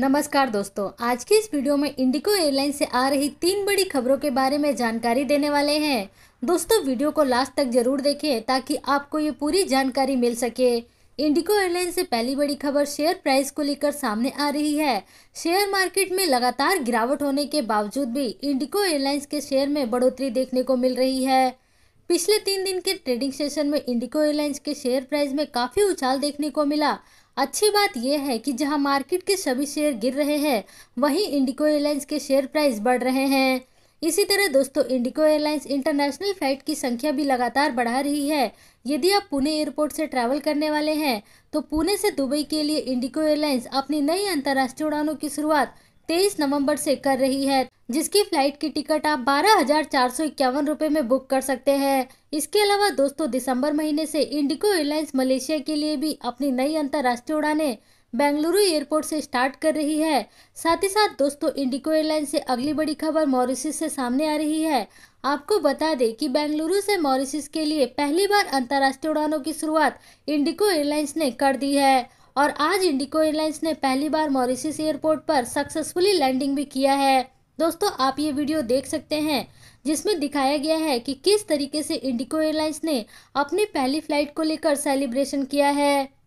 नमस्कार दोस्तों आज की इस वीडियो में इंडिगो एयरलाइन से आ रही तीन बड़ी खबरों के बारे में जानकारी देने वाले हैं दोस्तों वीडियो को लास्ट तक जरूर देखें ताकि आपको ये पूरी जानकारी मिल सके इंडिगो एयरलाइन से पहली बड़ी खबर शेयर प्राइस को लेकर सामने आ रही है शेयर मार्केट में लगातार गिरावट होने के बावजूद भी इंडिगो एयरलाइंस के शेयर में बढ़ोतरी देखने को मिल रही है पिछले तीन दिन के ट्रेडिंग सेशन में इंडिको एयरलाइंस के शेयर प्राइस में काफ़ी उछाल देखने को मिला अच्छी बात यह है कि जहां मार्केट के सभी शेयर गिर रहे हैं वहीं इंडिको एयरलाइंस के शेयर प्राइस बढ़ रहे हैं इसी तरह दोस्तों इंडिको एयरलाइंस इंटरनेशनल फ्लाइट की संख्या भी लगातार बढ़ा रही है यदि आप पुणे एयरपोर्ट से ट्रैवल करने वाले हैं तो पुणे से दुबई के लिए इंडिको एयरलाइंस अपनी नई अंतर्राष्ट्रीय उड़ानों की शुरुआत तेईस नवंबर से कर रही है जिसकी फ्लाइट की टिकट आप बारह हजार चार सौ इक्यावन रुपये में बुक कर सकते हैं इसके अलावा दोस्तों दिसंबर महीने से इंडिगो एयरलाइंस मलेशिया के लिए भी अपनी नई अंतर्राष्ट्रीय उड़ाने बेंगलुरु एयरपोर्ट से स्टार्ट कर रही है साथ ही साथ दोस्तों इंडिगो एयरलाइंस से अगली बड़ी खबर मॉरिशस से सामने आ रही है आपको बता दें कि बेंगलुरु से मॉरिशस के लिए पहली बार अंतर्राष्ट्रीय उड़ानों की शुरुआत इंडिगो एयरलाइंस ने कर दी है और आज इंडिको एयरलाइंस ने पहली बार मॉरिशस एयरपोर्ट पर सक्सेसफुली लैंडिंग भी किया है दोस्तों आप ये वीडियो देख सकते हैं जिसमें दिखाया गया है कि किस तरीके से इंडिको एयरलाइंस ने अपनी पहली फ्लाइट को लेकर सेलिब्रेशन किया है